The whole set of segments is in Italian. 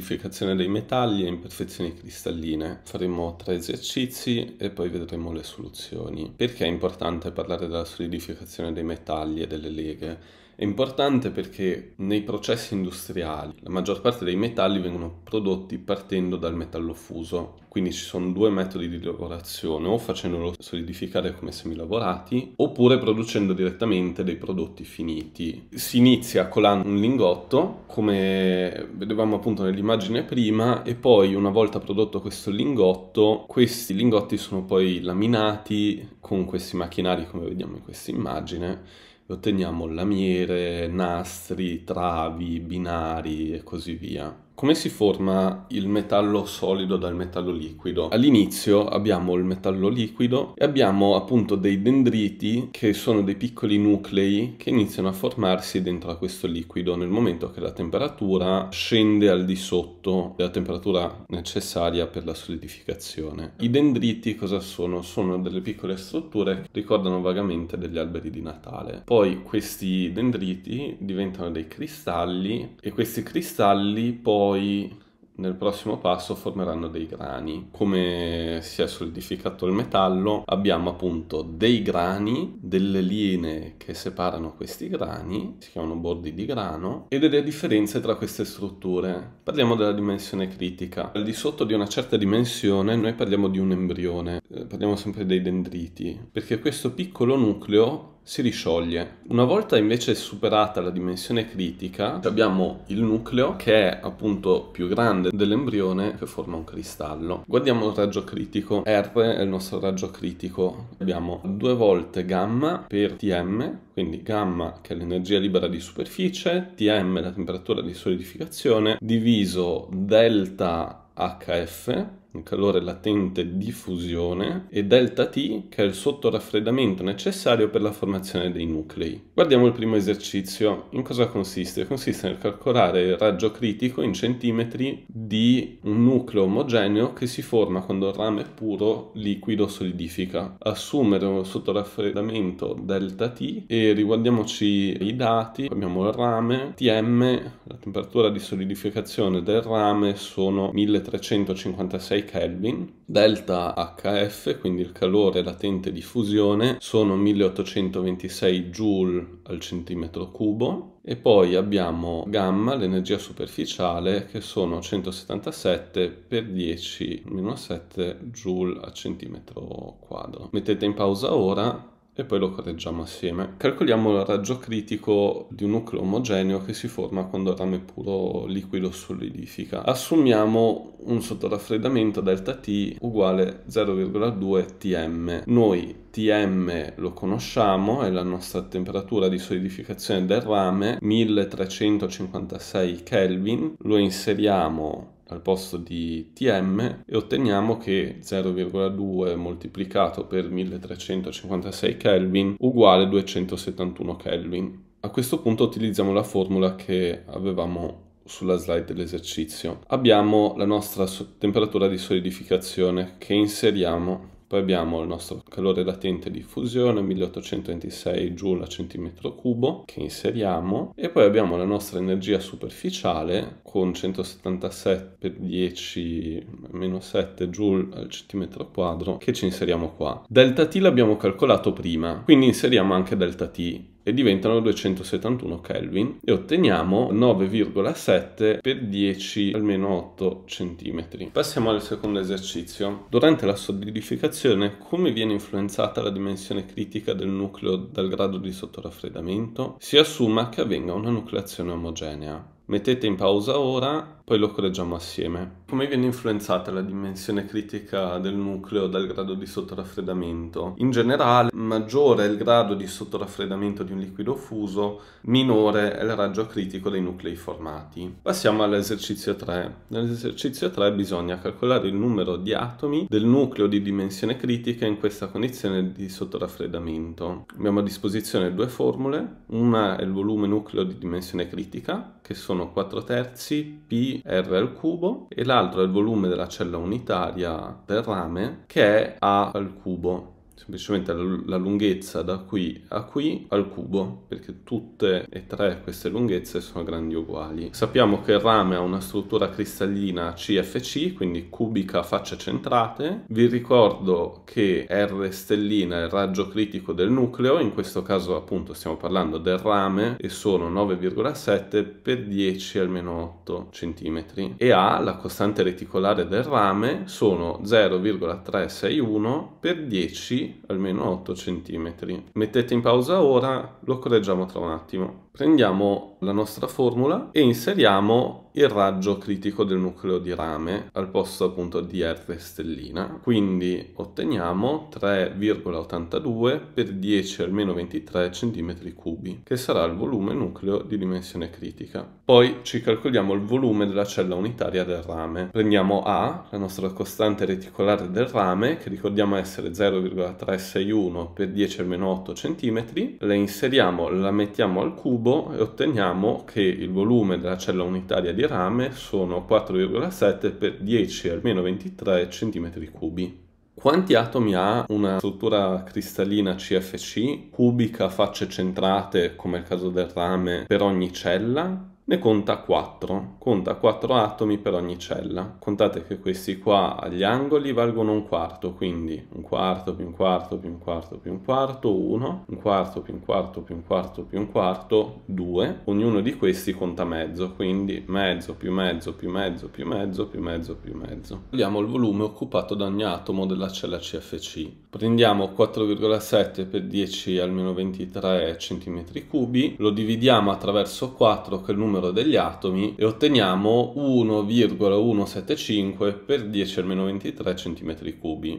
solidificazione dei metalli e imperfezioni cristalline. Faremo tre esercizi e poi vedremo le soluzioni. Perché è importante parlare della solidificazione dei metalli e delle leghe? È importante perché nei processi industriali la maggior parte dei metalli vengono prodotti partendo dal metallo fuso, quindi ci sono due metodi di lavorazione, o facendolo solidificare come semilavorati, oppure producendo direttamente dei prodotti finiti. Si inizia colando un lingotto, come vedevamo appunto nell'immagine prima, e poi una volta prodotto questo lingotto, questi lingotti sono poi laminati con questi macchinari come vediamo in questa immagine otteniamo lamiere, nastri, travi, binari e così via. Come si forma il metallo solido dal metallo liquido? All'inizio abbiamo il metallo liquido e abbiamo appunto dei dendriti che sono dei piccoli nuclei che iniziano a formarsi dentro a questo liquido nel momento che la temperatura scende al di sotto della temperatura necessaria per la solidificazione. I dendriti cosa sono? Sono delle piccole strutture che ricordano vagamente degli alberi di Natale. Poi questi dendriti diventano dei cristalli e questi cristalli poi poi nel prossimo passo formeranno dei grani. Come si è solidificato il metallo abbiamo appunto dei grani, delle linee che separano questi grani, si chiamano bordi di grano, e delle differenze tra queste strutture. Parliamo della dimensione critica. Al di sotto di una certa dimensione noi parliamo di un embrione, eh, parliamo sempre dei dendriti, perché questo piccolo nucleo si riscioglie. Una volta invece superata la dimensione critica, abbiamo il nucleo che è appunto più grande dell'embrione che forma un cristallo. Guardiamo il raggio critico, R è il nostro raggio critico. Abbiamo due volte gamma per Tm, quindi gamma che è l'energia libera di superficie, Tm la temperatura di solidificazione, diviso delta HF il calore latente diffusione, e delta T, che è il sottoraffreddamento necessario per la formazione dei nuclei. Guardiamo il primo esercizio. In cosa consiste? Consiste nel calcolare il raggio critico in centimetri di un nucleo omogeneo che si forma quando il rame puro liquido solidifica. Assumere un sottoraffreddamento delta T e riguardiamoci i dati. Abbiamo il rame, Tm, la temperatura di solidificazione del rame sono 1356 Kelvin, delta HF, quindi il calore latente di fusione, sono 1826 joule al centimetro cubo, e poi abbiamo gamma, l'energia superficiale, che sono 177 per 10 meno 7 joule al centimetro quadro. Mettete in pausa ora e poi lo correggiamo assieme. Calcoliamo il raggio critico di un nucleo omogeneo che si forma quando il rame puro liquido solidifica. Assumiamo un sottoraffreddamento delta T uguale 0,2 Tm. Noi Tm lo conosciamo, è la nostra temperatura di solidificazione del rame, 1356 Kelvin, lo inseriamo al posto di tm e otteniamo che 0,2 moltiplicato per 1356 Kelvin uguale 271 Kelvin. A questo punto utilizziamo la formula che avevamo sulla slide dell'esercizio. Abbiamo la nostra temperatura di solidificazione che inseriamo poi abbiamo il nostro calore latente di fusione, 1826 joule a cm cubo, che inseriamo. E poi abbiamo la nostra energia superficiale con 177 per 10 meno 7 joule al cm quadro, che ci inseriamo qua. Delta T l'abbiamo calcolato prima, quindi inseriamo anche delta T e diventano 271 Kelvin e otteniamo 9,7 per 10 almeno 8 cm. Passiamo al secondo esercizio. Durante la solidificazione come viene influenzata la dimensione critica del nucleo dal grado di sottoraffreddamento? Si assuma che avvenga una nucleazione omogenea. Mettete in pausa ora poi lo correggiamo assieme. Come viene influenzata la dimensione critica del nucleo dal grado di sottoraffreddamento? In generale, maggiore è il grado di sottoraffreddamento di un liquido fuso, minore è il raggio critico dei nuclei formati. Passiamo all'esercizio 3. Nell'esercizio 3 bisogna calcolare il numero di atomi del nucleo di dimensione critica in questa condizione di sottoraffreddamento. Abbiamo a disposizione due formule, una è il volume nucleo di dimensione critica, che sono 4 terzi P R al cubo e l'altro è il volume della cella unitaria del rame che è A al cubo semplicemente la lunghezza da qui a qui al cubo perché tutte e tre queste lunghezze sono grandi uguali sappiamo che il rame ha una struttura cristallina CFC quindi cubica facce centrate vi ricordo che R stellina è il raggio critico del nucleo in questo caso appunto stiamo parlando del rame e sono 9,7 per 10 al meno 8 cm e A la costante reticolare del rame sono 0,361 per 10 almeno 8 cm. Mettete in pausa ora, lo correggiamo tra un attimo. Prendiamo la nostra formula e inseriamo il raggio critico del nucleo di rame al posto appunto di R stellina. Quindi otteniamo 3,82 per 10 al meno 23 cm3, che sarà il volume nucleo di dimensione critica. Poi ci calcoliamo il volume della cella unitaria del rame. Prendiamo A, la nostra costante reticolare del rame, che ricordiamo essere 0,361 per 10 al meno 8 cm, la inseriamo, la mettiamo al cubo cubo e otteniamo che il volume della cellula unitaria di rame sono 4,7 per 10 al meno 23 cm3. Quanti atomi ha una struttura cristallina CFC cubica facce centrate, come il caso del rame, per ogni cella? ne conta 4, conta 4 atomi per ogni cella. Contate che questi qua agli angoli valgono un quarto, quindi un quarto più un quarto più un quarto più un quarto, 1, un quarto più un quarto più un quarto più un quarto, 2. Ognuno di questi conta mezzo, quindi mezzo più mezzo più mezzo più mezzo più mezzo più mezzo. Vediamo il volume occupato da ogni atomo della cella CFC. Prendiamo 4,7 per 10 al meno 23 cm3, lo dividiamo attraverso 4 che è il numero numero degli atomi e otteniamo 1,175 per 10 al meno 23 cm3.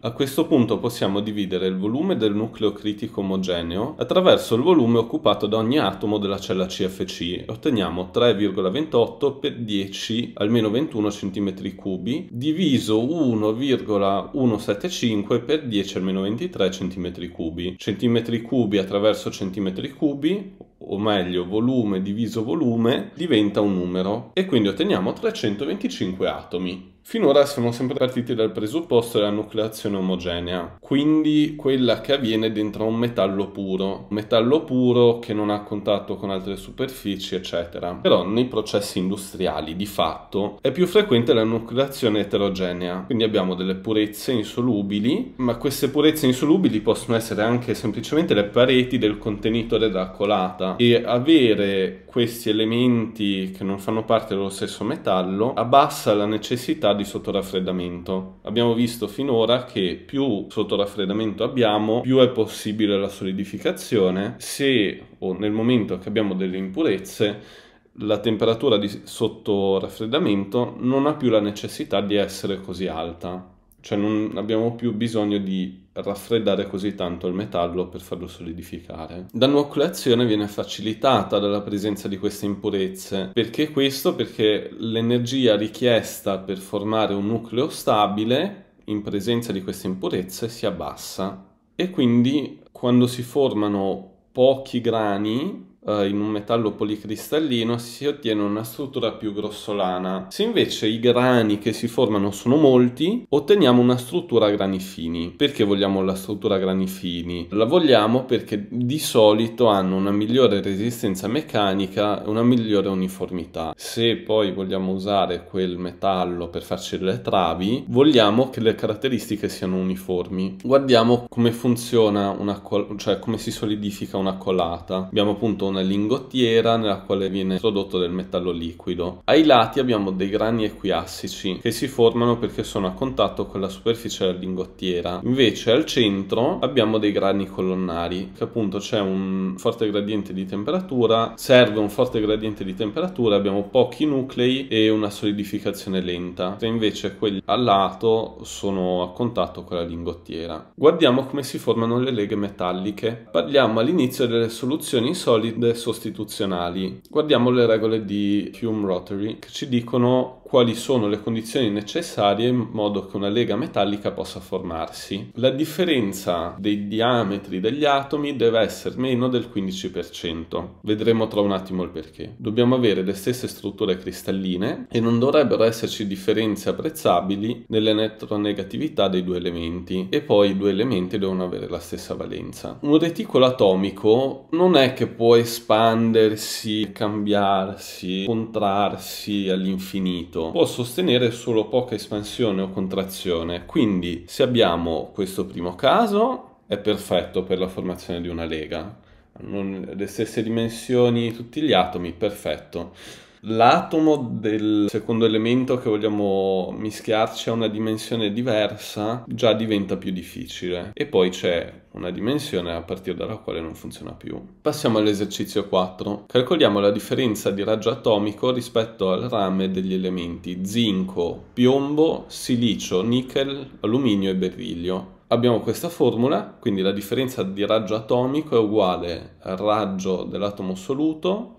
A questo punto possiamo dividere il volume del nucleo critico omogeneo attraverso il volume occupato da ogni atomo della cella CFC e otteniamo 3,28 per 10 al meno 21 cm3 diviso 1,175 per 10 al meno 23 cm3. Centimetri cubi attraverso centimetri cubi o meglio volume diviso volume diventa un numero e quindi otteniamo 325 atomi. Finora siamo sempre partiti dal presupposto della nucleazione omogenea, quindi quella che avviene dentro un metallo puro, un metallo puro che non ha contatto con altre superfici, eccetera. Però nei processi industriali, di fatto, è più frequente la nucleazione eterogenea, quindi abbiamo delle purezze insolubili, ma queste purezze insolubili possono essere anche semplicemente le pareti del contenitore da colata e avere questi elementi che non fanno parte dello stesso metallo abbassa la necessità gradi sotto raffreddamento. Abbiamo visto finora che più sotto raffreddamento abbiamo, più è possibile la solidificazione. Se o nel momento che abbiamo delle impurezze, la temperatura di sotto raffreddamento non ha più la necessità di essere così alta cioè non abbiamo più bisogno di raffreddare così tanto il metallo per farlo solidificare. La nucleazione viene facilitata dalla presenza di queste impurezze. Perché questo? Perché l'energia richiesta per formare un nucleo stabile in presenza di queste impurezze si abbassa e quindi quando si formano pochi grani eh, in un metallo policristallino si ottiene una struttura più grossolana. Se invece i grani che si formano sono molti, otteniamo una struttura a grani fini. Perché vogliamo la struttura a grani fini? La vogliamo perché di solito hanno una migliore resistenza meccanica e una migliore uniformità. Se poi vogliamo usare quel metallo per farci le travi, vogliamo che le caratteristiche siano uniformi. Guardiamo come funziona una cioè come si solidifica una colata. Abbiamo appunto una una lingottiera nella quale viene prodotto del metallo liquido. Ai lati abbiamo dei grani equiassici che si formano perché sono a contatto con la superficie della lingottiera. Invece al centro abbiamo dei grani colonnari che appunto c'è un forte gradiente di temperatura, serve un forte gradiente di temperatura, abbiamo pochi nuclei e una solidificazione lenta, Se invece quelli a lato sono a contatto con la lingottiera. Guardiamo come si formano le leghe metalliche. Parliamo all'inizio delle soluzioni solide sostituzionali. Guardiamo le regole di Hume-Rotary che ci dicono quali sono le condizioni necessarie in modo che una lega metallica possa formarsi. La differenza dei diametri degli atomi deve essere meno del 15%. Vedremo tra un attimo il perché. Dobbiamo avere le stesse strutture cristalline e non dovrebbero esserci differenze apprezzabili nell'elettronegatività dei due elementi e poi i due elementi devono avere la stessa valenza. Un reticolo atomico non è che può espandersi, cambiarsi, contrarsi all'infinito punto può sostenere solo poca espansione o contrazione. Quindi se abbiamo questo primo caso è perfetto per la formazione di una lega. Non, le stesse dimensioni, tutti gli atomi, perfetto l'atomo del secondo elemento che vogliamo mischiarci a una dimensione diversa già diventa più difficile. E poi c'è una dimensione a partire dalla quale non funziona più. Passiamo all'esercizio 4. Calcoliamo la differenza di raggio atomico rispetto al rame degli elementi zinco, piombo, silicio, nickel, alluminio e berillio abbiamo questa formula, quindi la differenza di raggio atomico è uguale al raggio dell'atomo soluto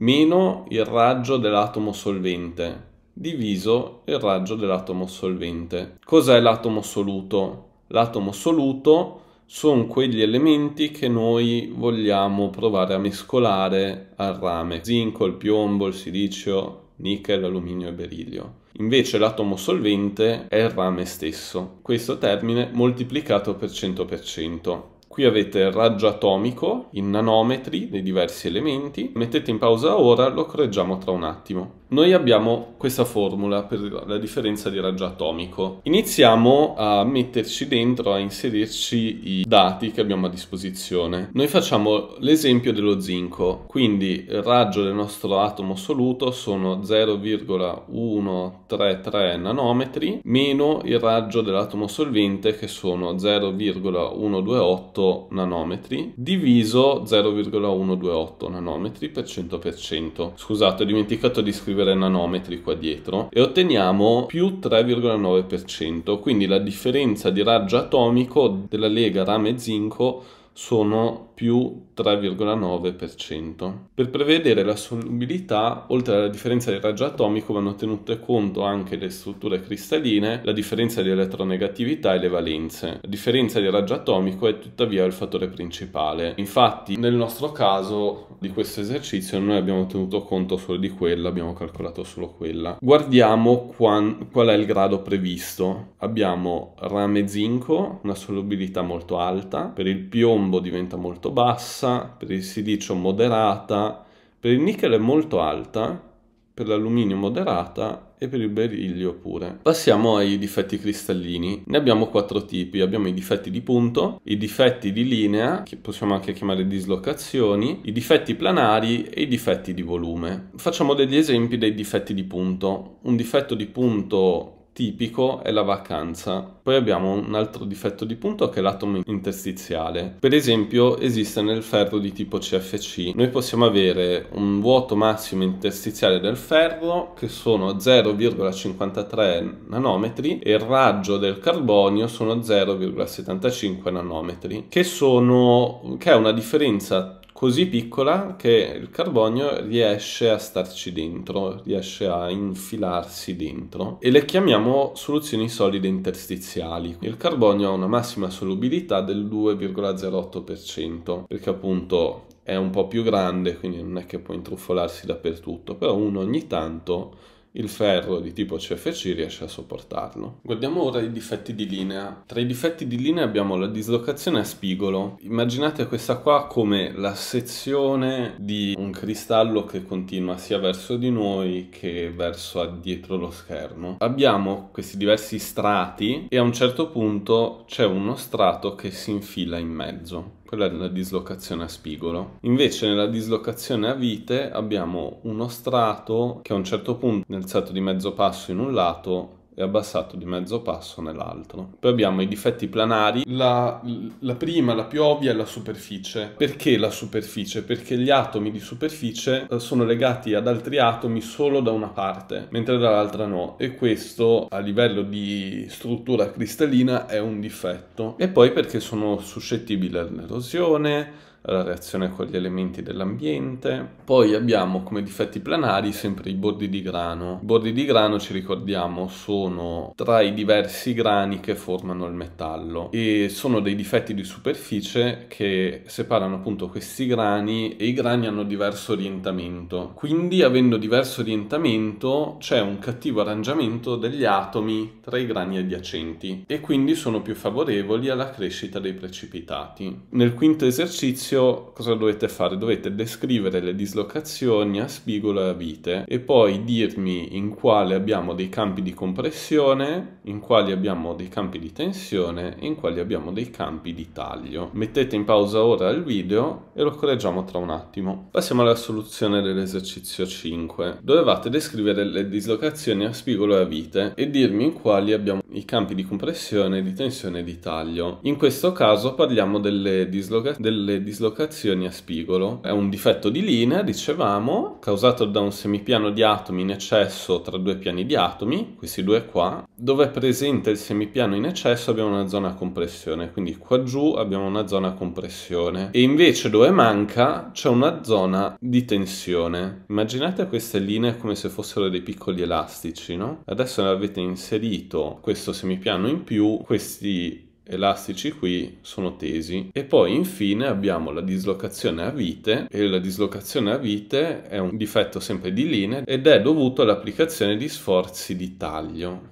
meno il raggio dell'atomo solvente diviso il raggio dell'atomo solvente. Cos'è l'atomo soluto? L'atomo soluto sono quegli elementi che noi vogliamo provare a mescolare al rame, zinco, il piombo, il silicio, nichel, alluminio e berillio. Invece l'atomo solvente è il rame stesso, questo termine moltiplicato per 100%. Qui avete il raggio atomico in nanometri dei diversi elementi. Mettete in pausa ora, lo correggiamo tra un attimo noi abbiamo questa formula per la differenza di raggio atomico. Iniziamo a metterci dentro, a inserirci i dati che abbiamo a disposizione. Noi facciamo l'esempio dello zinco, quindi il raggio del nostro atomo soluto sono 0,133 nanometri meno il raggio dell'atomo solvente che sono 0,128 nanometri diviso 0,128 nanometri per 100%. Scusate, ho dimenticato di scrivere scrivere nanometri qua dietro e otteniamo più 3,9%, quindi la differenza di raggio atomico della lega rame zinco sono più 3,9%. Per prevedere la solubilità, oltre alla differenza di raggio atomico, vanno tenute conto anche le strutture cristalline, la differenza di elettronegatività e le valenze. La differenza di raggio atomico è tuttavia il fattore principale. Infatti, nel nostro caso di questo esercizio, noi abbiamo tenuto conto solo di quella, abbiamo calcolato solo quella. Guardiamo quan, qual è il grado previsto. Abbiamo rame zinco, una solubilità molto alta, per il piombo diventa molto molto bassa, per il silicio moderata, per il nichel è molto alta, per l'alluminio moderata e per il berillio pure. Passiamo ai difetti cristallini. Ne abbiamo quattro tipi. Abbiamo i difetti di punto, i difetti di linea, che possiamo anche chiamare dislocazioni, i difetti planari e i difetti di volume. Facciamo degli esempi dei difetti di punto. Un difetto di punto tipico è la vacanza. Poi abbiamo un altro difetto di punto che è l'atomo interstiziale. Per esempio esiste nel ferro di tipo CFC. Noi possiamo avere un vuoto massimo interstiziale del ferro che sono 0,53 nanometri e il raggio del carbonio sono 0,75 nanometri, che, sono, che è una differenza così piccola che il carbonio riesce a starci dentro, riesce a infilarsi dentro e le chiamiamo soluzioni solide interstiziali. Il carbonio ha una massima solubilità del 2,08% perché appunto è un po' più grande, quindi non è che può intrufolarsi dappertutto, però uno ogni tanto il ferro di tipo CFC riesce a sopportarlo. Guardiamo ora i difetti di linea. Tra i difetti di linea abbiamo la dislocazione a spigolo. Immaginate questa qua come la sezione di un cristallo che continua sia verso di noi che verso dietro lo schermo. Abbiamo questi diversi strati e a un certo punto c'è uno strato che si infila in mezzo quella è la dislocazione a spigolo. Invece nella dislocazione a vite abbiamo uno strato che a un certo punto nel salto di mezzo passo in un lato e abbassato di mezzo passo nell'altro. Poi abbiamo i difetti planari, la, la prima, la più ovvia, è la superficie. Perché la superficie? Perché gli atomi di superficie eh, sono legati ad altri atomi solo da una parte, mentre dall'altra no, e questo a livello di struttura cristallina è un difetto. E poi perché sono suscettibili all'erosione, la reazione con gli elementi dell'ambiente. Poi abbiamo come difetti planari sempre i bordi di grano. I bordi di grano, ci ricordiamo, sono tra i diversi grani che formano il metallo e sono dei difetti di superficie che separano appunto questi grani e i grani hanno diverso orientamento. Quindi avendo diverso orientamento c'è un cattivo arrangiamento degli atomi tra i grani adiacenti e quindi sono più favorevoli alla crescita dei precipitati. Nel quinto esercizio all'inizio cosa dovete fare? Dovete descrivere le dislocazioni a spigolo e a vite e poi dirmi in quale abbiamo dei campi di compressione, in quali abbiamo dei campi di tensione e in quali abbiamo dei campi di taglio. Mettete in pausa ora il video e lo correggiamo tra un attimo. Passiamo alla soluzione dell'esercizio 5. Dovevate descrivere le dislocazioni a spigolo e a vite e dirmi in quali abbiamo i campi di compressione, di tensione e di taglio. In questo caso parliamo delle, disloca delle dislocazioni dislocazioni a spigolo. È un difetto di linea, dicevamo, causato da un semipiano di atomi in eccesso tra due piani di atomi, questi due qua. Dove è presente il semipiano in eccesso abbiamo una zona a compressione, quindi qua giù abbiamo una zona a compressione. E invece dove manca c'è una zona di tensione. Immaginate queste linee come se fossero dei piccoli elastici, no? Adesso avete inserito questo semipiano in più, questi elastici qui sono tesi e poi infine abbiamo la dislocazione a vite e la dislocazione a vite è un difetto sempre di linea ed è dovuto all'applicazione di sforzi di taglio